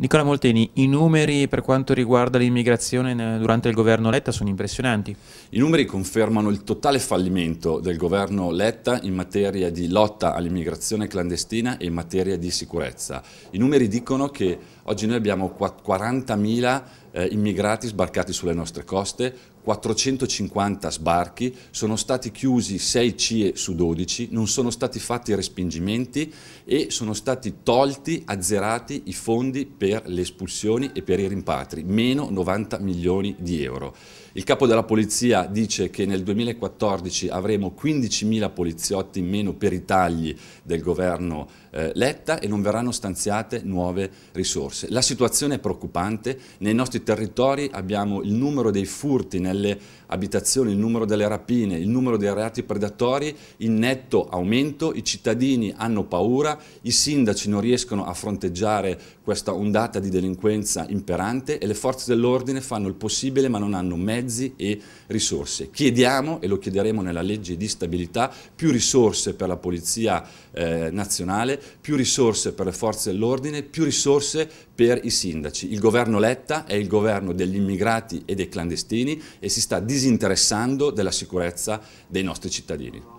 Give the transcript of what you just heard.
Nicola Molteni, i numeri per quanto riguarda l'immigrazione durante il governo Letta sono impressionanti. I numeri confermano il totale fallimento del governo Letta in materia di lotta all'immigrazione clandestina e in materia di sicurezza. I numeri dicono che oggi noi abbiamo 40.000 eh, immigrati sbarcati sulle nostre coste, 450 sbarchi, sono stati chiusi 6 CIE su 12, non sono stati fatti respingimenti e sono stati tolti, azzerati i fondi per le espulsioni e per i rimpatri, meno 90 milioni di euro. Il capo della polizia dice che nel 2014 avremo 15.000 poliziotti in meno per i tagli del governo eh, Letta e non verranno stanziate nuove risorse. La situazione è preoccupante, nei nostri i territori abbiamo il numero dei furti nelle abitazioni, il numero delle rapine, il numero dei reati predatori in netto aumento, i cittadini hanno paura, i sindaci non riescono a fronteggiare questa ondata di delinquenza imperante e le forze dell'ordine fanno il possibile ma non hanno mezzi e risorse. Chiediamo, e lo chiederemo nella legge di stabilità, più risorse per la Polizia eh, Nazionale, più risorse per le forze dell'ordine, più risorse per i sindaci. Il governo Letta è il governo degli immigrati e dei clandestini e si sta disinteressando della sicurezza dei nostri cittadini.